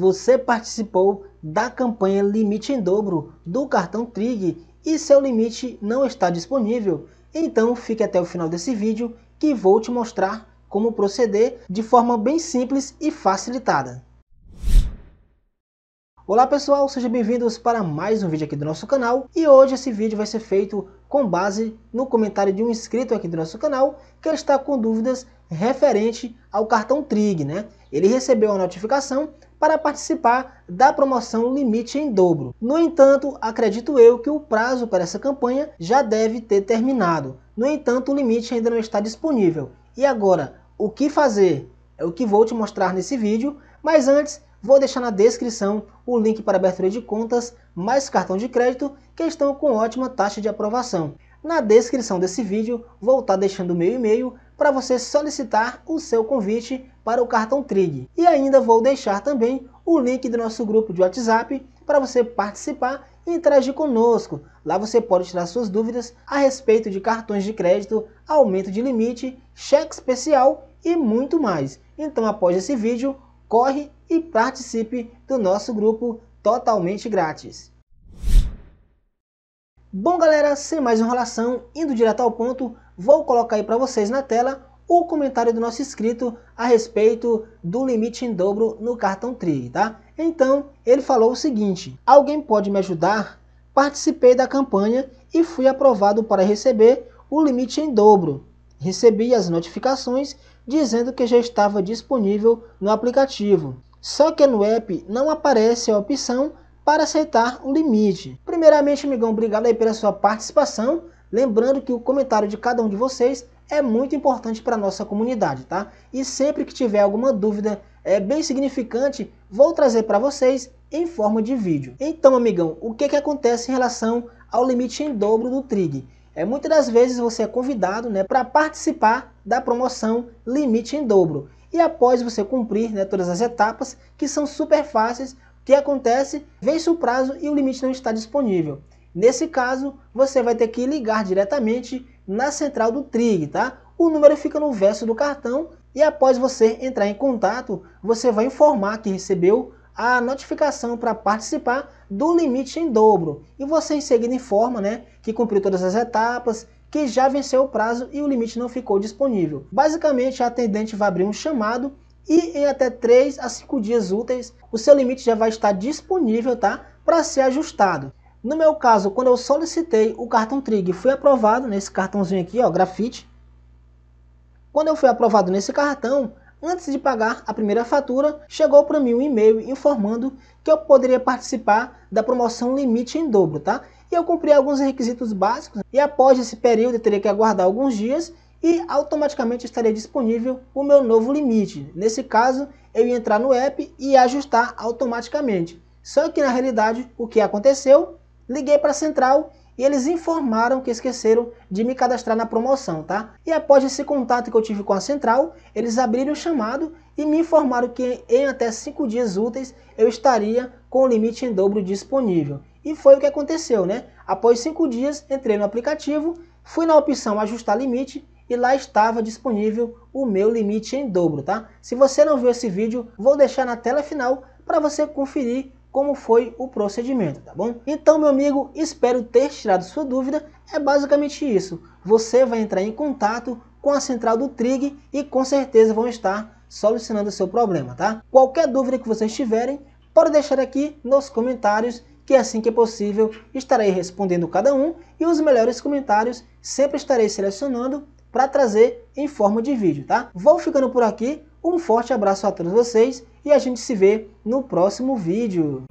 você participou da campanha Limite em Dobro do cartão TRIG e seu limite não está disponível. Então fique até o final desse vídeo que vou te mostrar como proceder de forma bem simples e facilitada. Olá pessoal, sejam bem-vindos para mais um vídeo aqui do nosso canal e hoje esse vídeo vai ser feito com base no comentário de um inscrito aqui do nosso canal que está com dúvidas referente ao cartão TRIG, né? Ele recebeu a notificação para participar da promoção Limite em Dobro. No entanto, acredito eu que o prazo para essa campanha já deve ter terminado. No entanto, o limite ainda não está disponível. E agora, o que fazer? É o que vou te mostrar nesse vídeo, mas antes vou deixar na descrição o link para abertura de contas mais cartão de crédito que estão com ótima taxa de aprovação. Na descrição desse vídeo, vou estar tá deixando meu e-mail para você solicitar o seu convite para o cartão Trig. E ainda vou deixar também o link do nosso grupo de WhatsApp para você participar e interagir conosco. Lá você pode tirar suas dúvidas a respeito de cartões de crédito, aumento de limite, cheque especial e muito mais. Então após esse vídeo, corre e participe do nosso grupo totalmente grátis. Bom galera, sem mais enrolação, indo direto ao ponto, vou colocar aí para vocês na tela o comentário do nosso inscrito a respeito do limite em dobro no cartão TRI, tá? Então, ele falou o seguinte, alguém pode me ajudar? Participei da campanha e fui aprovado para receber o limite em dobro. Recebi as notificações dizendo que já estava disponível no aplicativo. Só que no app não aparece a opção para aceitar o limite. Primeiramente, amigão, obrigado aí pela sua participação. Lembrando que o comentário de cada um de vocês é muito importante para a nossa comunidade, tá? E sempre que tiver alguma dúvida é, bem significante, vou trazer para vocês em forma de vídeo. Então, amigão, o que, que acontece em relação ao limite em dobro do TRIG? É, muitas das vezes você é convidado né, para participar da promoção Limite em Dobro. E após você cumprir né, todas as etapas, que são super fáceis, que acontece? Vence o prazo e o limite não está disponível. Nesse caso, você vai ter que ligar diretamente na central do TRIG, tá? O número fica no verso do cartão e após você entrar em contato, você vai informar que recebeu a notificação para participar do limite em dobro. E você em seguida informa né, que cumpriu todas as etapas, que já venceu o prazo e o limite não ficou disponível. Basicamente, a atendente vai abrir um chamado e em até 3 a 5 dias úteis o seu limite já vai estar disponível tá, para ser ajustado. No meu caso, quando eu solicitei o cartão TRIG, foi aprovado nesse cartãozinho aqui, ó, grafite. Quando eu fui aprovado nesse cartão, antes de pagar a primeira fatura, chegou para mim um e-mail informando que eu poderia participar da promoção limite em dobro, tá? E eu cumpri alguns requisitos básicos e após esse período eu teria que aguardar alguns dias e automaticamente estaria disponível o meu novo limite. Nesse caso, eu ia entrar no app e ajustar automaticamente. Só que na realidade, o que aconteceu? Liguei para a central e eles informaram que esqueceram de me cadastrar na promoção, tá? E após esse contato que eu tive com a central, eles abriram o chamado e me informaram que em até 5 dias úteis eu estaria com o limite em dobro disponível. E foi o que aconteceu, né? Após 5 dias, entrei no aplicativo, fui na opção ajustar limite e lá estava disponível o meu limite em dobro, tá? Se você não viu esse vídeo, vou deixar na tela final para você conferir como foi o procedimento, tá bom? Então, meu amigo, espero ter tirado sua dúvida. É basicamente isso. Você vai entrar em contato com a central do Trig e com certeza vão estar solucionando o seu problema, tá? Qualquer dúvida que vocês tiverem, pode deixar aqui nos comentários que é assim que é possível estarei respondendo cada um e os melhores comentários sempre estarei selecionando para trazer em forma de vídeo, tá? Vou ficando por aqui, um forte abraço a todos vocês e a gente se vê no próximo vídeo.